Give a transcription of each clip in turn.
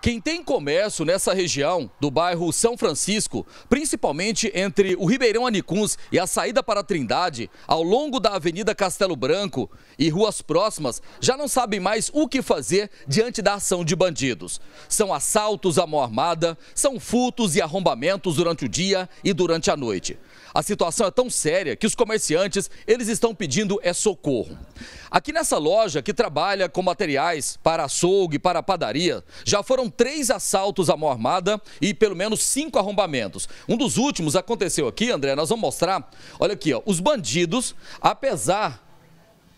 Quem tem comércio nessa região do bairro São Francisco, principalmente entre o Ribeirão Anicuns e a saída para a Trindade, ao longo da Avenida Castelo Branco e ruas próximas, já não sabe mais o que fazer diante da ação de bandidos. São assaltos à mão armada, são furtos e arrombamentos durante o dia e durante a noite. A situação é tão séria que os comerciantes, eles estão pedindo é socorro. Aqui nessa loja, que trabalha com materiais para açougue, para padaria, já foram três assaltos à mão armada e pelo menos cinco arrombamentos. Um dos últimos aconteceu aqui, André, nós vamos mostrar. Olha aqui, ó, os bandidos, apesar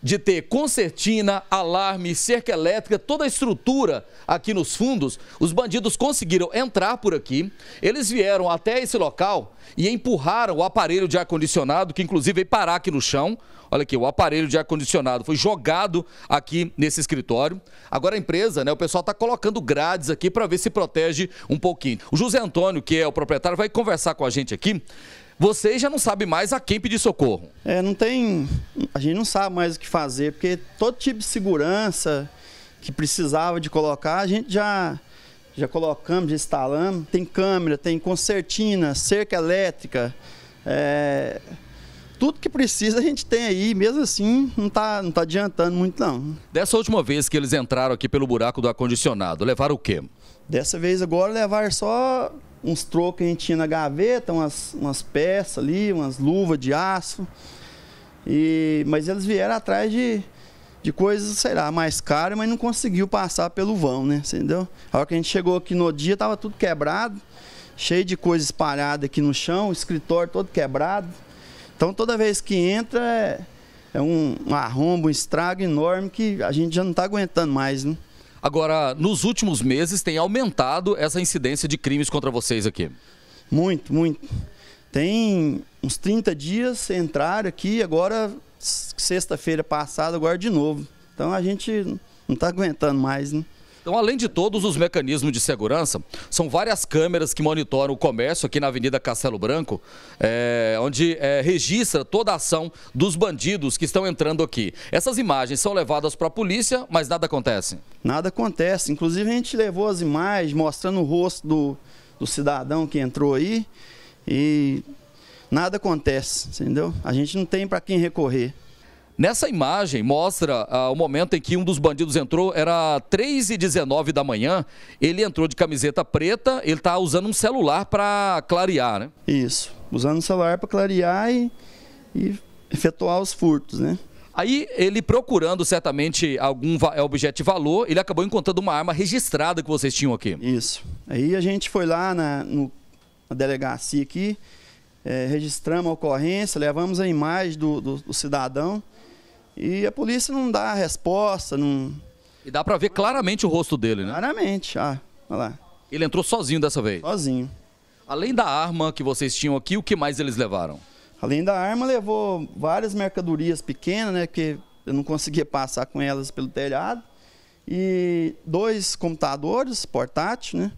de ter concertina, alarme, cerca elétrica, toda a estrutura aqui nos fundos, os bandidos conseguiram entrar por aqui, eles vieram até esse local e empurraram o aparelho de ar-condicionado, que inclusive veio parar aqui no chão. Olha aqui, o aparelho de ar-condicionado foi jogado aqui nesse escritório. Agora a empresa, né, o pessoal está colocando grades aqui para ver se protege um pouquinho. O José Antônio, que é o proprietário, vai conversar com a gente aqui você já não sabe mais a quem pedir socorro. É, não tem. A gente não sabe mais o que fazer, porque todo tipo de segurança que precisava de colocar, a gente já, já colocamos, já instalamos. Tem câmera, tem concertina, cerca elétrica. É, tudo que precisa a gente tem aí, mesmo assim não está não tá adiantando muito não. Dessa última vez que eles entraram aqui pelo buraco do ar-condicionado, levaram o quê? Dessa vez agora levaram só uns trocos que a gente tinha na gaveta, umas, umas peças ali, umas luvas de aço. E, mas eles vieram atrás de, de coisas, sei lá, mais caras, mas não conseguiu passar pelo vão, né? Entendeu? A hora que a gente chegou aqui no dia, tava tudo quebrado, cheio de coisa espalhada aqui no chão, o escritório todo quebrado. Então toda vez que entra é, é um, um arrombo, um estrago enorme que a gente já não está aguentando mais, né? Agora, nos últimos meses tem aumentado essa incidência de crimes contra vocês aqui? Muito, muito. Tem uns 30 dias entraram aqui, agora sexta-feira passada, agora de novo. Então a gente não está aguentando mais, né? Então, além de todos os mecanismos de segurança, são várias câmeras que monitoram o comércio aqui na Avenida Castelo Branco, é, onde é, registra toda a ação dos bandidos que estão entrando aqui. Essas imagens são levadas para a polícia, mas nada acontece? Nada acontece. Inclusive, a gente levou as imagens mostrando o rosto do, do cidadão que entrou aí e nada acontece, entendeu? A gente não tem para quem recorrer. Nessa imagem mostra ah, o momento em que um dos bandidos entrou, era 3h19 da manhã, ele entrou de camiseta preta, ele está usando um celular para clarear, né? Isso, usando um celular para clarear e, e efetuar os furtos, né? Aí ele procurando certamente algum é, objeto de valor, ele acabou encontrando uma arma registrada que vocês tinham aqui. Isso. Aí a gente foi lá na, no, na delegacia aqui, é, registramos a ocorrência, levamos a imagem do, do, do cidadão e a polícia não dá resposta, não. E dá para ver claramente o rosto dele, né? Claramente, ah, olha lá. Ele entrou sozinho dessa vez? Sozinho. Além da arma que vocês tinham aqui, o que mais eles levaram? Além da arma, levou várias mercadorias pequenas, né? Que eu não conseguia passar com elas pelo telhado. E dois computadores portátil, né?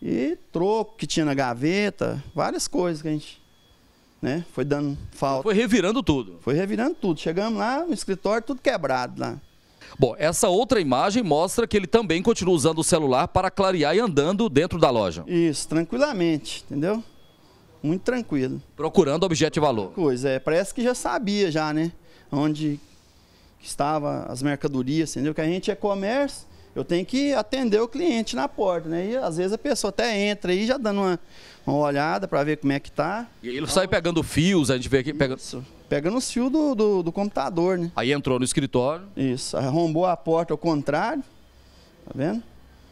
E troco que tinha na gaveta, várias coisas que a gente né? Foi dando falta. Foi revirando tudo. Foi revirando tudo. Chegamos lá, no escritório, tudo quebrado lá. Bom, essa outra imagem mostra que ele também continua usando o celular para clarear e andando dentro da loja. Isso, tranquilamente, entendeu? Muito tranquilo. Procurando objeto de valor. Pois é, parece que já sabia já, né? Onde estava as mercadorias, entendeu? Que a gente é comércio, eu tenho que atender o cliente na porta, né? E às vezes a pessoa até entra aí já dando uma, uma olhada para ver como é que tá. E ele então, sai pegando fios, a gente vê aqui pegando. Isso. Pegando os fios do, do, do, computador, né? Aí entrou no escritório. Isso, arrombou a porta ao contrário. Tá vendo?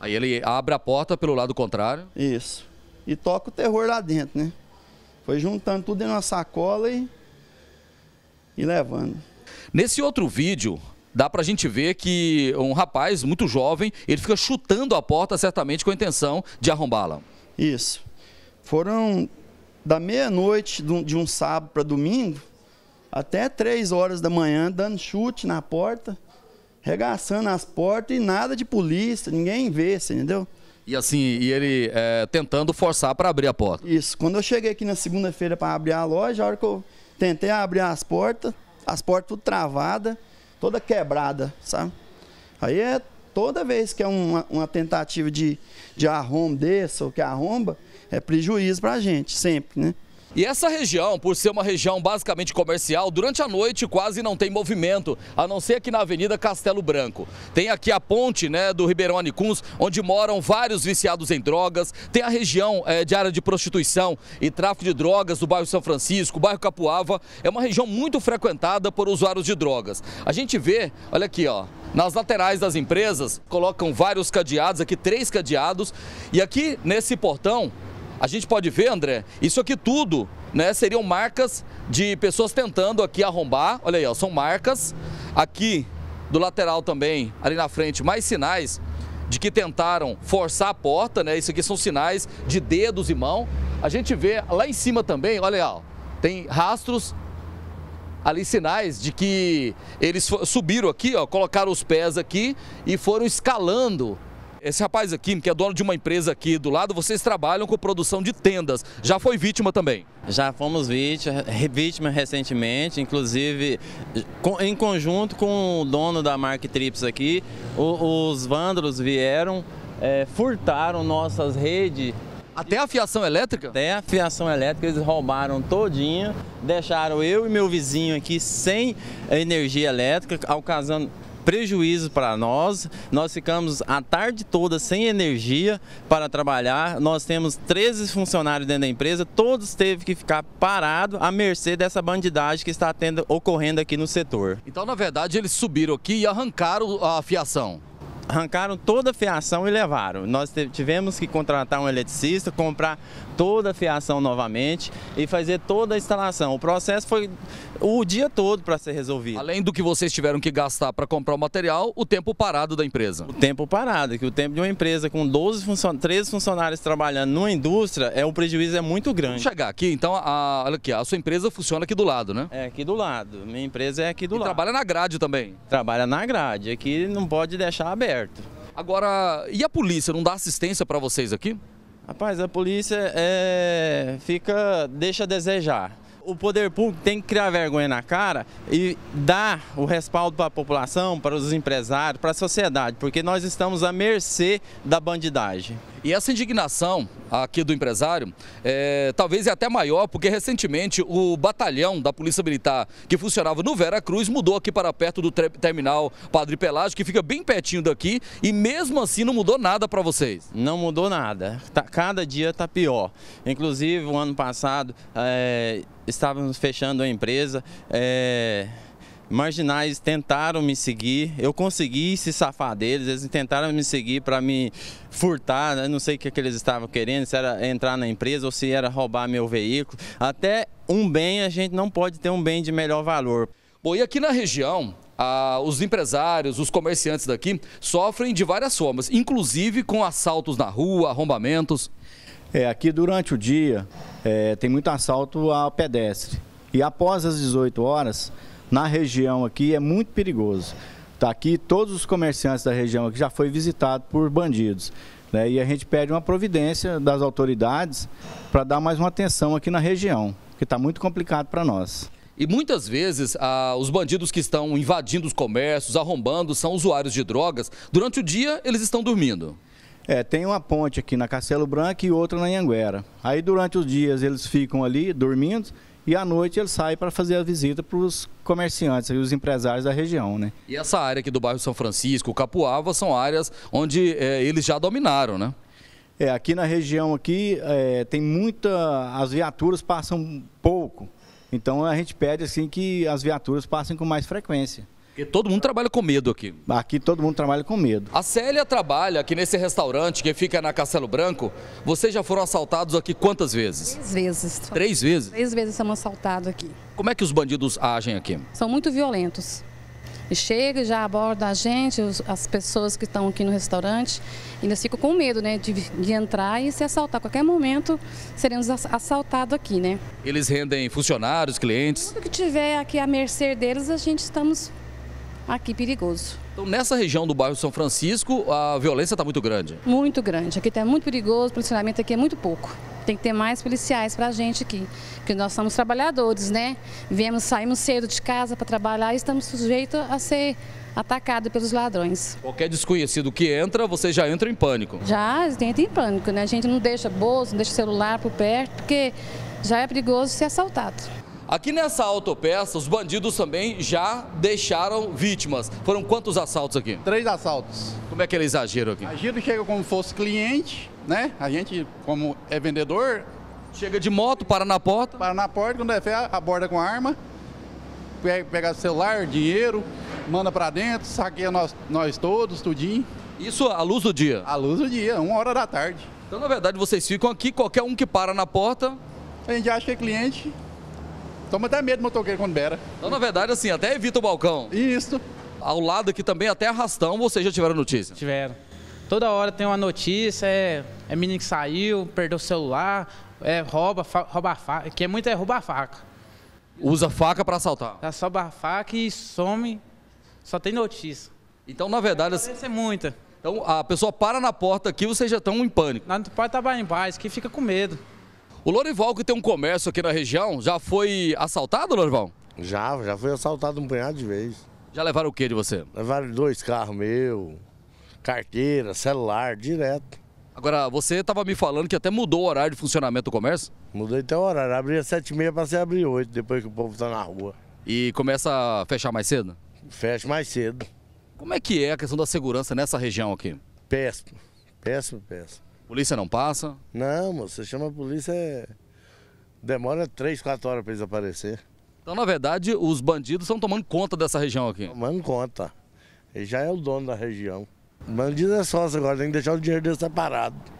Aí ele abre a porta pelo lado contrário. Isso. E toca o terror lá dentro, né? Foi juntando tudo em uma sacola e. e levando. Nesse outro vídeo, dá pra gente ver que um rapaz muito jovem, ele fica chutando a porta certamente com a intenção de arrombá-la. Isso. Foram da meia-noite de um sábado para domingo até três horas da manhã, dando chute na porta, regaçando as portas e nada de polícia, ninguém vê, entendeu? E assim, e ele é, tentando forçar para abrir a porta. Isso. Quando eu cheguei aqui na segunda-feira para abrir a loja, a hora que eu tentei abrir as portas, as portas tudo travadas toda quebrada, sabe? Aí é toda vez que é uma, uma tentativa de, de arrombo dessa ou que arromba, é prejuízo para a gente, sempre, né? E essa região, por ser uma região basicamente comercial, durante a noite quase não tem movimento, a não ser aqui na Avenida Castelo Branco. Tem aqui a ponte né, do Ribeirão Anicuns, onde moram vários viciados em drogas, tem a região é, de área de prostituição e tráfico de drogas do bairro São Francisco, bairro Capuava, é uma região muito frequentada por usuários de drogas. A gente vê, olha aqui, ó, nas laterais das empresas, colocam vários cadeados, aqui três cadeados, e aqui nesse portão a gente pode ver, André, isso aqui tudo né, seriam marcas de pessoas tentando aqui arrombar. Olha aí, ó, são marcas. Aqui do lateral também, ali na frente, mais sinais de que tentaram forçar a porta, né? Isso aqui são sinais de dedos e mão. A gente vê lá em cima também, olha aí, ó, tem rastros ali sinais de que eles subiram aqui, ó, colocaram os pés aqui e foram escalando esse rapaz aqui, que é dono de uma empresa aqui do lado, vocês trabalham com produção de tendas. Já foi vítima também? Já fomos vítima, vítima recentemente, inclusive em conjunto com o dono da Mark Trips aqui, os vândalos vieram, é, furtaram nossas redes até a fiação elétrica? Até a fiação elétrica, eles roubaram todinha, deixaram eu e meu vizinho aqui sem energia elétrica, alcançando, prejuízo para nós. Nós ficamos a tarde toda sem energia para trabalhar. Nós temos 13 funcionários dentro da empresa, todos teve que ficar parado à mercê dessa bandidagem que está tendo, ocorrendo aqui no setor. Então, na verdade, eles subiram aqui e arrancaram a fiação arrancaram toda a fiação e levaram. Nós tivemos que contratar um eletricista, comprar toda a fiação novamente e fazer toda a instalação. O processo foi o dia todo para ser resolvido. Além do que vocês tiveram que gastar para comprar o material, o tempo parado da empresa. O tempo parado, que o tempo de uma empresa com 12 funcion... 13 funcionários trabalhando numa indústria, é o prejuízo é muito grande. Vamos chegar aqui, então, a, olha aqui, a sua empresa funciona aqui do lado, né? É, aqui do lado. Minha empresa é aqui do e lado. trabalha na grade também? Trabalha na grade, aqui não pode deixar aberto certo. Agora, e a polícia não dá assistência para vocês aqui? Rapaz, a polícia é, fica deixa a desejar o poder público tem que criar vergonha na cara e dar o respaldo para a população, para os empresários, para a sociedade, porque nós estamos à mercê da bandidagem. E essa indignação aqui do empresário é, talvez é até maior, porque recentemente o batalhão da Polícia Militar que funcionava no Vera Cruz mudou aqui para perto do terminal Padre Pelágio, que fica bem pertinho daqui, e mesmo assim não mudou nada para vocês? Não mudou nada. Tá, cada dia está pior. Inclusive, o ano passado... É estávamos fechando a empresa. É, marginais tentaram me seguir, eu consegui se safar deles, eles tentaram me seguir para me furtar, né, não sei o que, que eles estavam querendo, se era entrar na empresa ou se era roubar meu veículo. Até um bem, a gente não pode ter um bem de melhor valor. Bom, e aqui na região, ah, os empresários, os comerciantes daqui sofrem de várias formas, inclusive com assaltos na rua, arrombamentos. É, aqui durante o dia é, tem muito assalto a pedestre. E após as 18 horas, na região aqui é muito perigoso. Tá aqui todos os comerciantes da região aqui já foi visitado por bandidos. Né? E a gente pede uma providência das autoridades para dar mais uma atenção aqui na região, que está muito complicado para nós. E muitas vezes ah, os bandidos que estão invadindo os comércios, arrombando, são usuários de drogas. Durante o dia eles estão dormindo. É, tem uma ponte aqui na Castelo Branco e outra na Anhanguera. Aí durante os dias eles ficam ali dormindo e à noite ele sai para fazer a visita para os comerciantes e os empresários da região, né? E essa área aqui do bairro São Francisco, Capuava, são áreas onde é, eles já dominaram, né? É, aqui na região aqui é, tem muita, as viaturas passam pouco, então a gente pede assim que as viaturas passem com mais frequência. Porque todo mundo trabalha com medo aqui. Aqui todo mundo trabalha com medo. A Célia trabalha aqui nesse restaurante que fica na Castelo Branco. Vocês já foram assaltados aqui quantas vezes? Três vezes. Três vezes? Três vezes somos assaltados aqui. Como é que os bandidos agem aqui? São muito violentos. Chega, já aborda a gente, as pessoas que estão aqui no restaurante. Ainda fico com medo, né, de, de entrar e se assaltar. A qualquer momento seremos assaltados aqui, né? Eles rendem funcionários, clientes? Tudo que tiver aqui à mercê deles, a gente estamos aqui perigoso. Então, nessa região do bairro São Francisco, a violência está muito grande? Muito grande. Aqui está muito perigoso, o policiamento aqui é muito pouco. Tem que ter mais policiais para a gente aqui, porque nós somos trabalhadores, né? Viemos, saímos cedo de casa para trabalhar e estamos sujeitos a ser atacado pelos ladrões. Qualquer desconhecido que entra, você já entra em pânico. Já, entra em pânico, né? A gente não deixa bolso, não deixa celular por perto, porque já é perigoso ser assaltado. Aqui nessa autopeça, os bandidos também já deixaram vítimas. Foram quantos assaltos aqui? Três assaltos. Como é que é eles agiram aqui? Agiram chega como fosse cliente, né? A gente, como é vendedor... Chega de moto, para na porta? Para na porta, quando é fé, aborda com arma, pega, pega celular, dinheiro, manda para dentro, saqueia nós, nós todos, tudinho. Isso à luz do dia? À luz do dia, uma hora da tarde. Então, na verdade, vocês ficam aqui, qualquer um que para na porta... A gente acha que é cliente, Toma até medo do motoqueiro quando beira. Então, na verdade, assim, até evita o balcão. Isso. Ao lado aqui também, até arrastão, vocês já tiveram notícia? Tiveram. Toda hora tem uma notícia, é, é menino que saiu, perdeu o celular, é rouba, fa, rouba a faca, que é muito é rouba a faca. Usa faca para assaltar? É tá, só a faca e some, só tem notícia. Então, na verdade... A assim... é muita. Então, a pessoa para na porta aqui, vocês já estão em pânico? Não, não pode trabalhar em paz, que fica com medo. O Lorival, que tem um comércio aqui na região, já foi assaltado, Lorival? Já, já foi assaltado um punhado de vez. Já levaram o que de você? Levaram dois carros meu, carteira, celular, direto. Agora, você estava me falando que até mudou o horário de funcionamento do comércio? Mudou até o horário. Abria sete e meia para você abrir oito, depois que o povo está na rua. E começa a fechar mais cedo? Fecha mais cedo. Como é que é a questão da segurança nessa região aqui? Péssimo, péssimo, péssimo. Polícia não passa? Não, você chama a polícia, é- demora 3, 4 horas para eles aparecer. Então, na verdade, os bandidos estão tomando conta dessa região aqui? Tomando conta. Ele já é o dono da região. Bandido é sócio agora, tem que deixar o dinheiro dele separado.